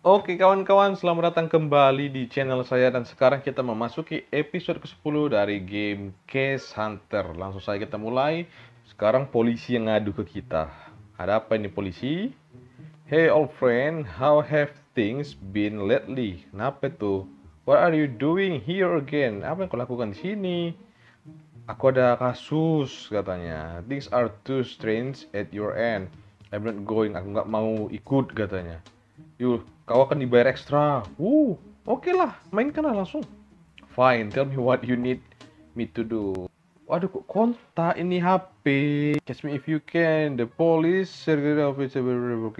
Oke kawan-kawan, selamat datang kembali di channel saya dan sekarang kita memasuki episode ke-10 dari game Case Hunter. Langsung saja kita mulai. Sekarang polisi yang ngadu ke kita. Ada apa ini polisi? Hey old friend, how have things been lately? Kenapa tuh? What are you doing here again? Apa yang kau lakukan di sini? Aku ada kasus katanya. Things are too strange at your end. I'm not going. Aku nggak mau ikut katanya. Yul, kau akan dibayar ekstra. Woo, uh, oke okay lah, mainkan lah langsung. Fine, tell me what you need me to do. Waduh, kok kontak ini HP. Catch me if you can. The police circuit officer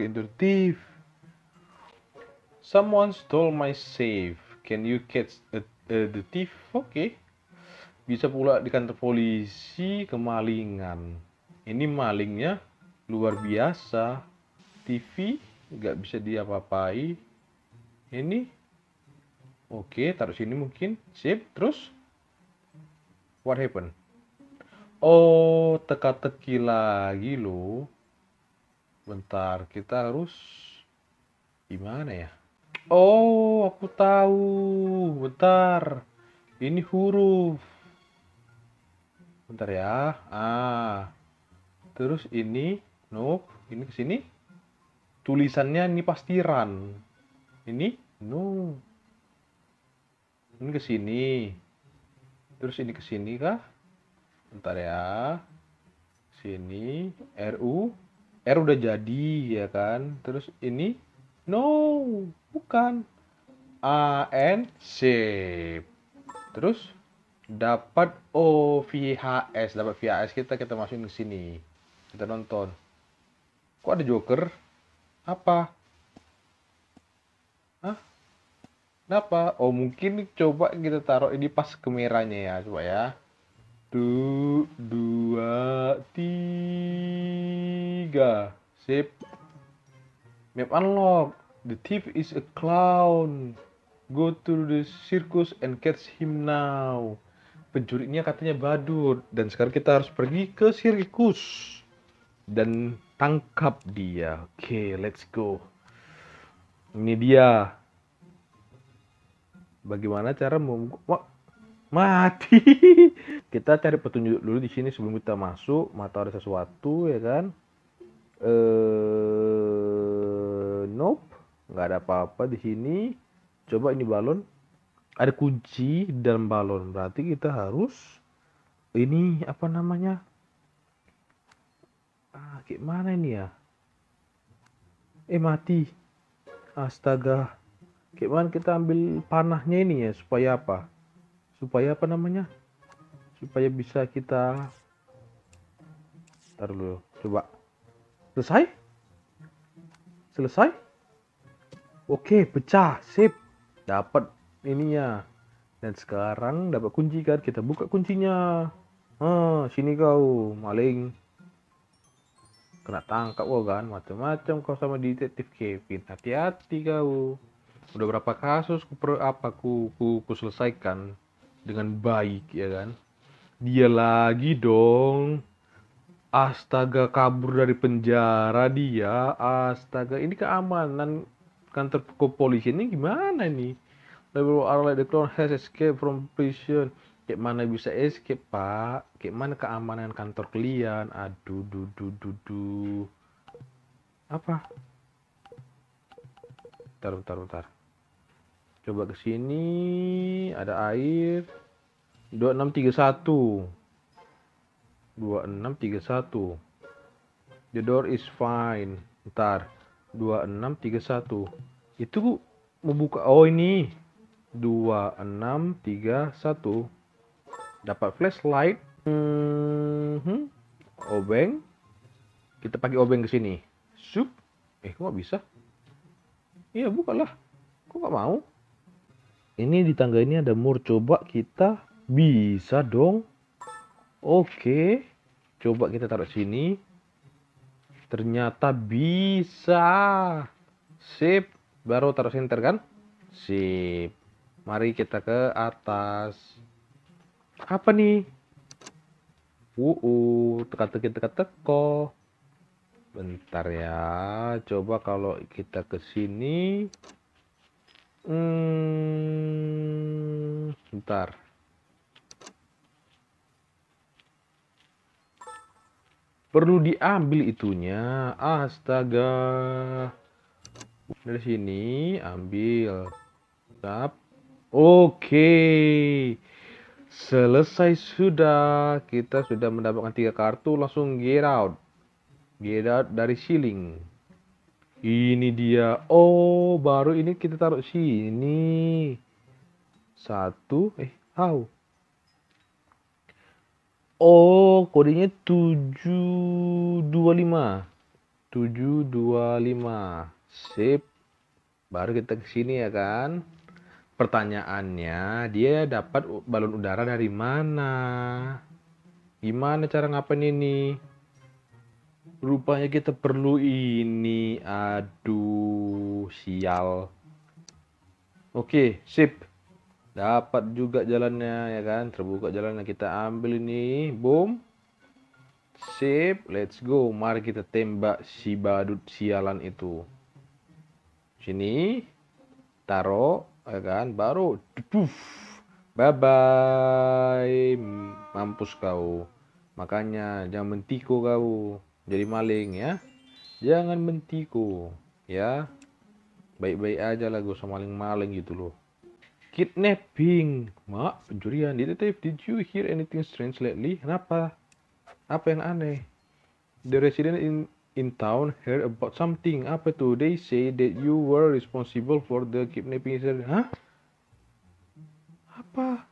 into thief. Someone stole my safe. Can you catch the uh, thief? Oke. Okay. Bisa pula di kantor polisi kemalingan. Ini malingnya luar biasa. TV nggak bisa diapa-apai ini oke taruh sini mungkin sip terus what happen oh teka-teki lagi loh bentar kita harus gimana ya oh aku tahu bentar ini huruf bentar ya ah terus ini nope ini kesini tulisannya ini pasti run ini no ini kesini, terus ini kesini kah bentar ya sini RU R udah jadi ya kan terus ini no bukan A N C terus dapat O VHS dapat VHS kita kita masukin ke sini kita nonton kok ada joker apa? Hah? Kenapa? Oh mungkin coba kita taruh ini pas kameranya ya coba ya. Du, dua, tiga. Sip. Map unlock. The thief is a clown. Go to the circus and catch him now. Pencurinya katanya badut dan sekarang kita harus pergi ke sirkus. Dan Tangkap dia. Oke, okay, let's go. Ini dia. Bagaimana cara membuka mati. kita cari petunjuk dulu di sini sebelum kita masuk. Mata ada sesuatu ya kan? Eh nope, nggak ada apa-apa di sini. Coba ini balon. Ada kunci dalam balon. Berarti kita harus ini apa namanya? ah gimana ini ya eh mati astaga gimana kita ambil panahnya ini ya supaya apa supaya apa namanya supaya bisa kita ntar dulu coba selesai selesai oke pecah sip dapat ininya dan sekarang dapat kunci kan kita buka kuncinya ah sini kau maling Kena tangkap kau kan, macam-macam kau sama detektif Kevin. Hati-hati kau. Udah berapa kasus ku per, apa ku, ku ku selesaikan dengan baik ya kan. Dia lagi dong. Astaga kabur dari penjara dia. Astaga ini keamanan kantor kepolisian ini gimana nih? Liberal Arlet the Clown has escaped from prison kayak mana bisa escape pak kayak mana keamanan kantor kalian aduh du du du du apa bentar bentar bentar coba ke sini ada air 2631 2631 the door is fine bentar 2631 itu mau buka oh ini 2631 dapat flashlight hmm, obeng kita pakai obeng ke sini sup eh kok nggak bisa iya bukalah kok nggak mau ini di tangga ini ada mur coba kita bisa dong oke coba kita taruh sini ternyata bisa sip baru taruh center kan sip mari kita ke atas apa nih uh teka-teki teka-teko bentar ya coba kalau kita ke sini hmm, bentar perlu diambil itunya astaga dari sini ambil tap oke okay. Selesai sudah, kita sudah mendapatkan tiga kartu, langsung get out. Get out dari ceiling Ini dia. Oh, baru ini kita taruh sini. Satu, eh, how? Oh, kodenya 725. 725. Sip. Baru kita ke sini ya kan. Pertanyaannya, dia dapat balon udara dari mana? Gimana cara ngapain ini? Rupanya kita perlu ini. Aduh, sial. Oke, sip. Dapat juga jalannya ya kan. Terbuka jalannya kita ambil ini. Boom. Sip, let's go. Mari kita tembak si badut sialan itu. Sini. Taruh ya kan baru duf, bye bye mampus kau makanya jangan mentiko kau jadi maling ya jangan mentiko ya baik-baik aja lah gue sama maling-maling gitu loh kidnapping mak pencurian detektif did you hear anything strange lately kenapa apa yang aneh the resident in in town heard about something. Apa tuh? They say that you were responsible for the kidnapping. Hah? Apa?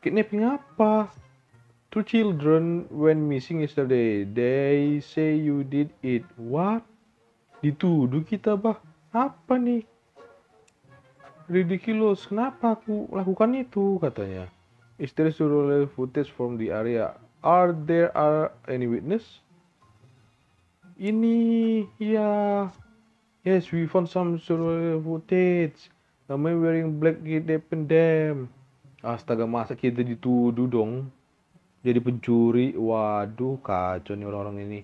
Kidnapping apa? Two children went missing yesterday. They say you did it. What? Dituduh kita, bah. Apa nih? Ridiculous. Kenapa aku lakukan itu? Katanya. Istri suruh footage from the area. Are there are any witness? ini ya yes we found some survival footage Namanya wearing black depend them astaga masa kita dituduh dong jadi pencuri waduh kacau nih orang-orang ini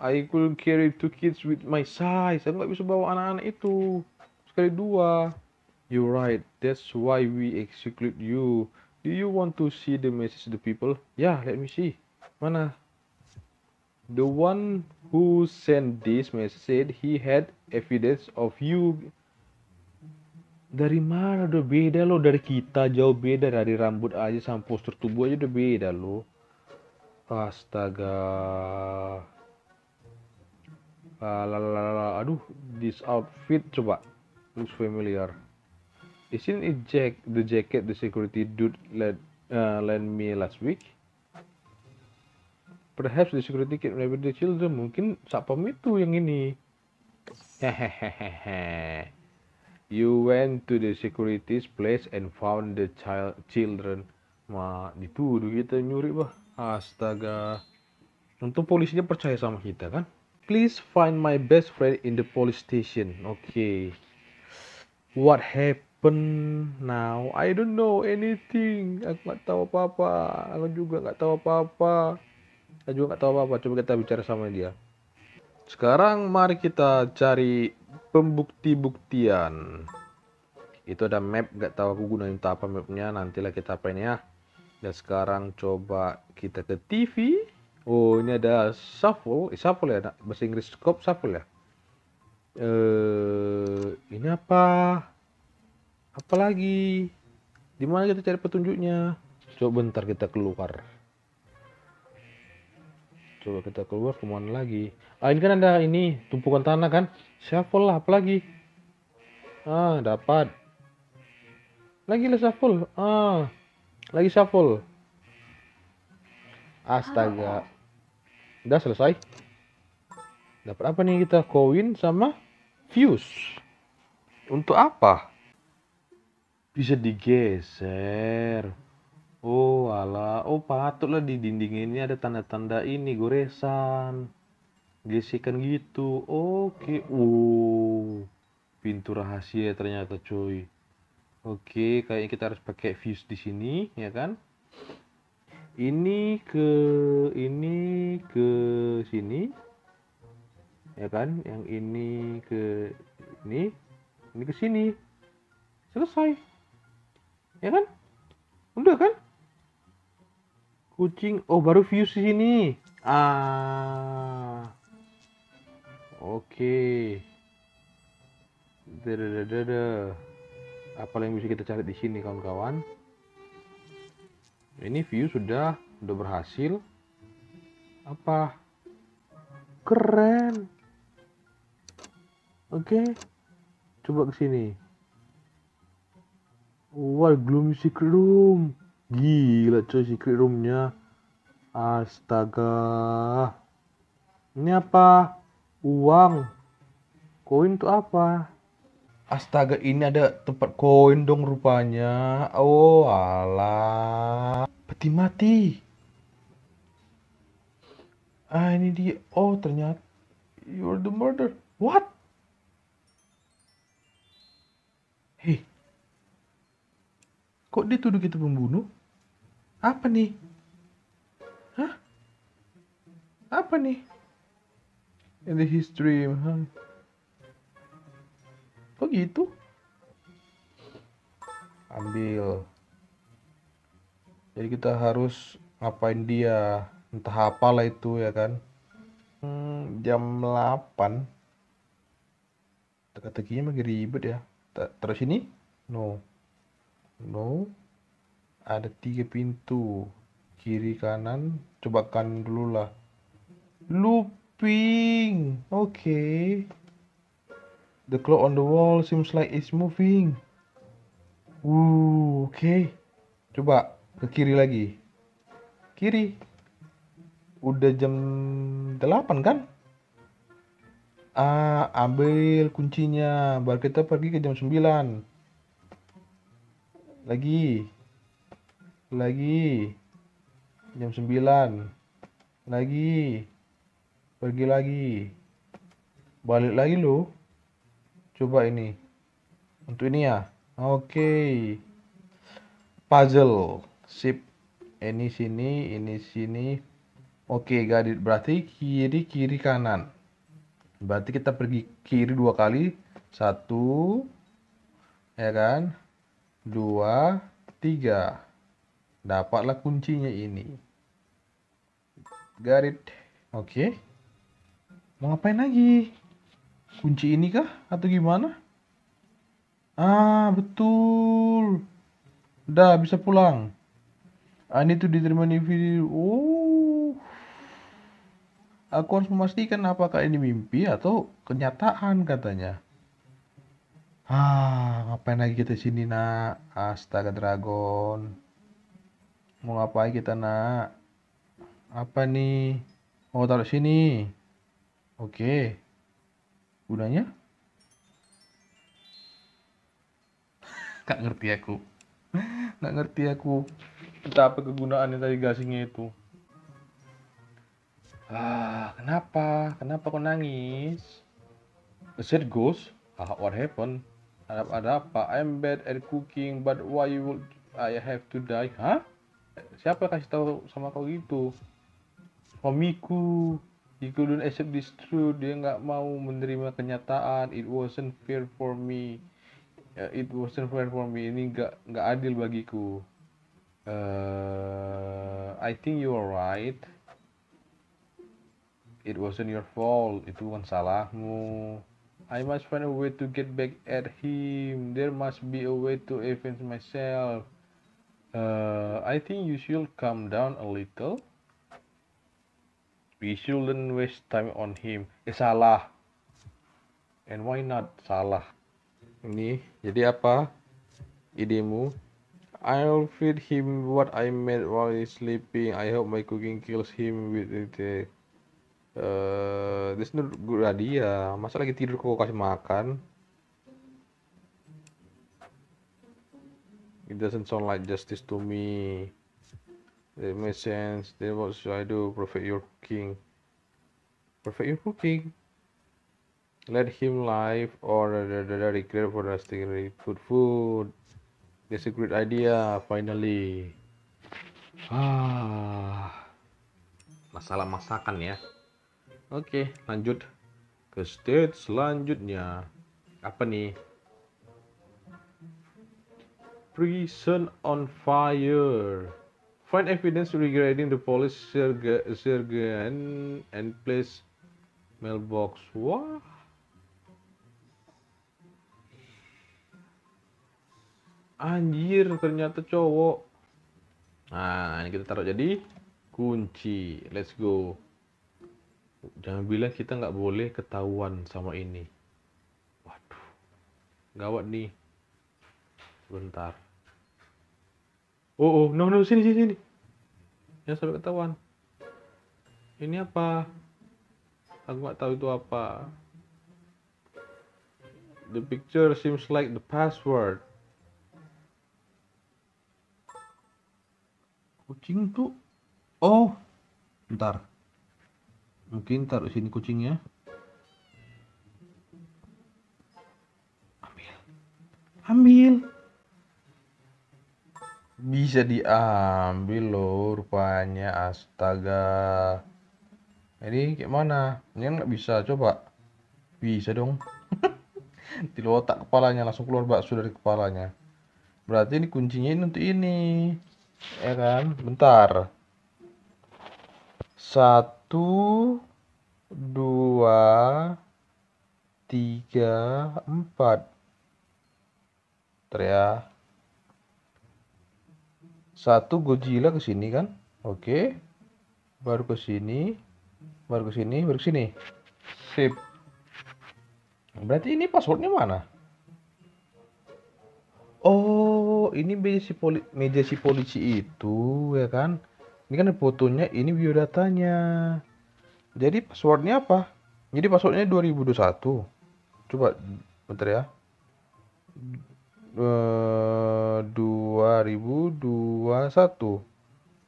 I could carry two kids with my size aku nggak bisa bawa anak-anak itu sekali dua you're right that's why we execute you do you want to see the message to the people yeah let me see mana The one who sent this message said he had evidence of you. Dari mana udah beda lo dari kita jauh beda dari rambut aja sampai postur tubuh aja udah beda lo. Astaga. Lalalala. Ah, Aduh, this outfit coba looks familiar. Isn't it Jack the jacket the security dude let uh, lend me last week? perhaps the security kit rabbit the children mungkin satpam itu yang ini hehehehe you went to the security's place and found the child children ma dituduh kita nyuri bah astaga untuk polisinya percaya sama kita kan please find my best friend in the police station oke okay. what happened now I don't know anything aku nggak tahu apa-apa aku juga nggak tahu apa-apa saya juga gak tahu apa-apa coba kita bicara sama dia sekarang mari kita cari pembukti-buktian itu ada map Gak tahu aku gunain untuk apa mapnya nantilah kita apain ya dan sekarang coba kita ke TV oh ini ada shuffle eh, shuffle ya bahasa Inggris scope shuffle ya eh ini apa Apalagi? lagi dimana kita cari petunjuknya coba bentar kita keluar coba gitu kita keluar kemana lagi ah ini kan ada ini tumpukan tanah kan shuffle lah apalagi ah dapat lagi lah shuffle ah lagi shuffle astaga udah selesai dapat apa nih kita koin sama fuse untuk apa bisa digeser Oh, ala. Oh, patutlah di dinding ini ada tanda-tanda ini goresan. Gesekan gitu. Oke. Okay. Oh. Uh, pintu rahasia ternyata, cuy. Oke, okay, kayaknya kita harus pakai fuse di sini, ya kan? Ini ke ini ke sini. Ya kan? Yang ini ke ini, ini ke sini. Selesai. Ya kan? Udah kan? kucing oh baru views di sini ah oke okay. ada apa yang bisa kita cari di sini kawan-kawan ini view sudah udah berhasil apa keren oke okay. coba ke sini wah gloomy secret room Gila coy secret roomnya. Astaga. Ini apa? Uang. Koin tuh apa? Astaga ini ada tempat koin dong rupanya. Oh alah. Peti mati. Ah ini dia. Oh ternyata. You're the murder. What? Hei. Kok dia tuduh kita pembunuh? Apa nih? Hah? Apa nih? In the history. Huh? Kok gitu? Ambil. Jadi kita harus ngapain dia? Entah apa lah itu ya kan. Hmm, jam 8. Teka-tekinya makin ribet ya. Terus ini? No. No ada tiga pintu kiri kanan coba kanan dulu lah looping okay the clock on the wall seems like it's moving oke okay. coba ke kiri lagi kiri udah jam 8 kan ah ambil kuncinya baru kita pergi ke jam 9 lagi lagi jam 9 lagi pergi lagi balik lagi lo coba ini untuk ini ya oke okay. puzzle sip ini sini ini sini oke okay, gadit berarti kiri kiri kanan berarti kita pergi kiri dua kali satu ya kan dua tiga Dapatlah kuncinya ini. Garit, Oke. Okay. Mau ngapain lagi? Kunci ini kah? Atau gimana? Ah, betul. Udah, bisa pulang. Ah, ini tuh diterima di video. Oh. Aku harus memastikan apakah ini mimpi atau kenyataan katanya. Ah, ngapain lagi kita sini nak? Astaga Dragon mau ngapain kita nak apa nih mau taruh sini oke gunanya gak ngerti aku gak ngerti aku Entah betapa kegunaannya tadi gasingnya itu ah kenapa kenapa kau nangis The it ghost ah, what happened ada, apa I'm bad at cooking but why would I have to die huh siapa kasih tahu sama kau gitu homiku he couldn't accept this truth dia nggak mau menerima kenyataan it wasn't fair for me uh, it wasn't fair for me ini nggak nggak adil bagiku uh, I think you are right it wasn't your fault itu bukan salahmu I must find a way to get back at him there must be a way to avenge myself uh, I think you should calm down a little. We shouldn't waste time on him. Eh, salah. And why not? Salah. Ini, jadi apa? Idemu. I'll feed him what I made while he's sleeping. I hope my cooking kills him with it. Eh, uh, this not good idea. Masa lagi tidur kok kasih makan? It doesn't sound like justice to me. It makes sense. Then what should I do? Perfect your king Perfect your cooking. Let him live or regret for the food food. That's a great idea. Finally. Ah. Masalah masakan ya. Oke, okay, lanjut ke stage selanjutnya. Apa nih? prison on fire. Find evidence regarding the police sergeant and place mailbox. Wah. Anjir, ternyata cowok. Nah, ini kita taruh jadi kunci. Let's go. Jangan bilang kita nggak boleh ketahuan sama ini. Waduh, gawat nih bentar oh oh no no sini sini sini ya sampai ketahuan ini apa aku nggak tahu itu apa the picture seems like the password kucing tuh oh bentar mungkin taruh sini kucingnya ambil ambil bisa diambil loh rupanya astaga ini kayak mana ini kan nggak bisa coba bisa dong di otak kepalanya langsung keluar bakso dari kepalanya berarti ini kuncinya ini untuk ini ya kan bentar satu dua tiga empat Teriak satu Godzilla ke sini kan oke baru ke sini baru ke sini baru ke sini sip berarti ini passwordnya mana oh ini meja si poli meja si polisi itu ya kan ini kan fotonya ini biodatanya jadi passwordnya apa jadi passwordnya 2021 coba bentar ya 2021 eh,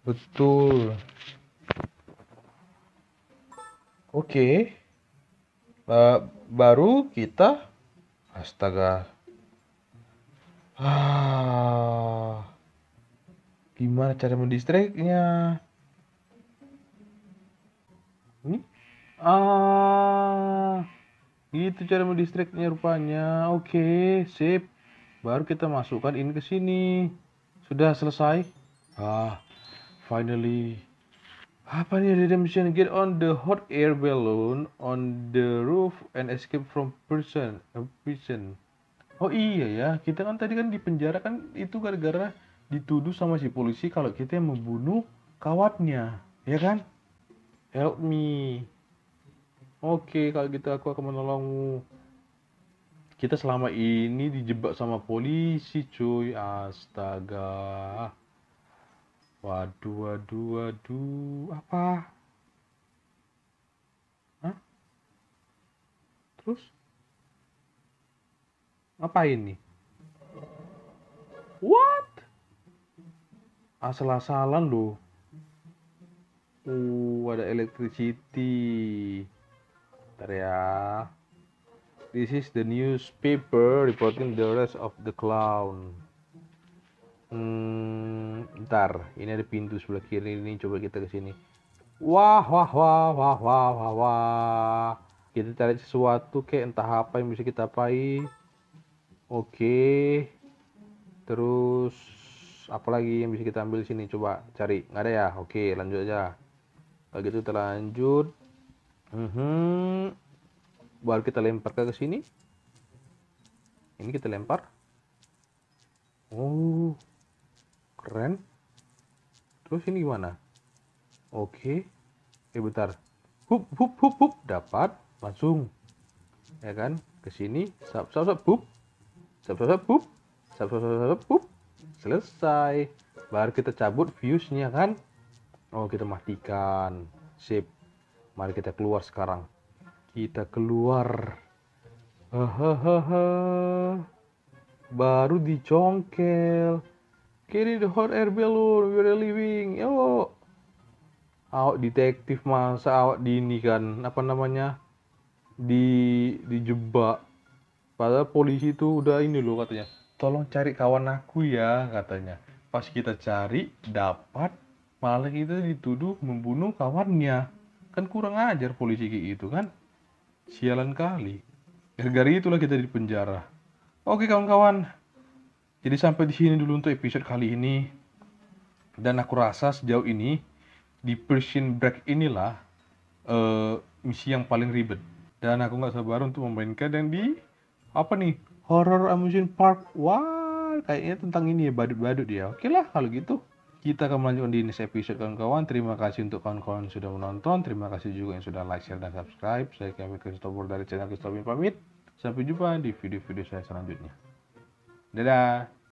betul oke okay. uh, eh, baru kita astaga ah gimana cara mendistriknya ini hmm? ah gitu cara mendistriknya rupanya oke okay, sip baru kita masukkan ini ke sini sudah selesai ah finally apa nih redemption get on the hot air balloon on the roof and escape from prison uh, prison oh iya ya kita kan tadi kan di penjara kan itu gara-gara dituduh sama si polisi kalau kita yang membunuh kawatnya ya kan help me Oke, okay, kalau gitu aku akan menolongmu kita selama ini dijebak sama polisi cuy astaga waduh waduh waduh apa Hah? terus apa ini what asal-asalan loh uh ada electricity ntar ya This is the newspaper reporting the rest of the clown. Hmm, ntar, ini ada pintu sebelah kiri ini coba kita ke sini. Wah, wah, wah, wah, wah, wah, wah. Kita cari sesuatu kayak entah apa yang bisa kita pakai. Oke. Terus apa lagi yang bisa kita ambil sini coba cari. Nggak ada ya? Oke, lanjut aja. Begitu terlanjut. kita lanjut. -hmm baru kita lempar ke sini ini kita lempar oh keren terus ini gimana oke okay. eh bentar hup hup hup hup dapat langsung ya kan ke sini sap sap sap hup sap sap sap hup sap sap sap sap hup selesai baru kita cabut fuse-nya kan oh kita matikan sip mari kita keluar sekarang kita keluar hahaha baru dicongkel kiri the hot air balloon we're living yo ya, awak detektif masa awak di ini kan apa namanya di dijebak padahal polisi itu udah ini loh katanya tolong cari kawan aku ya katanya pas kita cari dapat malah kita dituduh membunuh kawannya kan kurang ajar polisi kayak gitu kan Sialan kali. Gara-gara itulah kita di penjara. Oke kawan-kawan. Jadi sampai di sini dulu untuk episode kali ini. Dan aku rasa sejauh ini di Persian Break inilah uh, misi yang paling ribet. Dan aku nggak sabar untuk memainkan yang di apa nih Horror Amusement Park. Wah, kayaknya tentang ini ya badut-badut ya. Oke lah kalau gitu. Kita akan melanjutkan di next episode kawan-kawan. Terima kasih untuk kawan-kawan sudah menonton. Terima kasih juga yang sudah like, share, dan subscribe. Saya Kevin Christopher dari channel Christopher pamit. Sampai jumpa di video-video saya selanjutnya. Dadah!